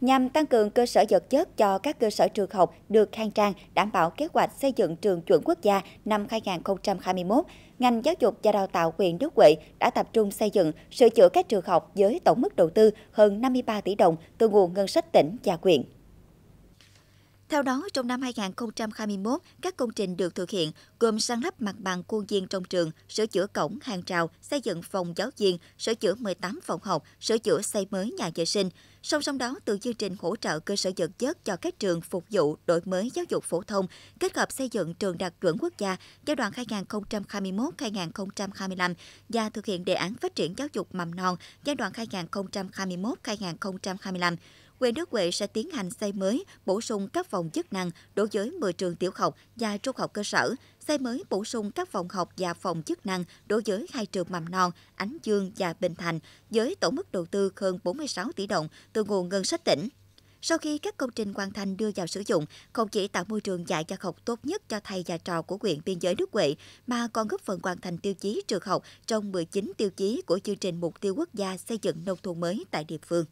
Nhằm tăng cường cơ sở vật chất cho các cơ sở trường học được khang trang, đảm bảo kế hoạch xây dựng trường chuẩn quốc gia năm 2021, ngành giáo dục và đào tạo huyện Đức Huệ đã tập trung xây dựng, sửa chữa các trường học với tổng mức đầu tư hơn 53 tỷ đồng từ nguồn ngân sách tỉnh và huyện. Theo đó, trong năm 2021, các công trình được thực hiện gồm san lấp mặt bằng khuôn viên trong trường, sửa chữa cổng, hàng rào, xây dựng phòng giáo viên, sửa chữa 18 phòng học, sửa chữa xây mới nhà vệ sinh. Song song đó, từ chương trình hỗ trợ cơ sở vật chất cho các trường phục vụ đổi mới giáo dục phổ thông, kết hợp xây dựng trường đạt chuẩn quốc gia giai đoạn 2021-2025 và thực hiện đề án phát triển giáo dục mầm non giai đoạn 2021-2025 huyện Đức Huệ sẽ tiến hành xây mới, bổ sung các phòng chức năng đối với 10 trường tiểu học và trung học cơ sở, xây mới bổ sung các phòng học và phòng chức năng đối với hai trường mầm non Ánh Dương và Bình Thành với tổng mức đầu tư hơn 46 tỷ đồng từ nguồn ngân sách tỉnh. Sau khi các công trình hoàn thành đưa vào sử dụng, không chỉ tạo môi trường dạy và học tốt nhất cho thầy và trò của huyện biên giới Đức Huệ, mà còn góp phần hoàn thành tiêu chí trường học trong 19 tiêu chí của chương trình Mục tiêu Quốc gia xây dựng nông thôn mới tại địa phương.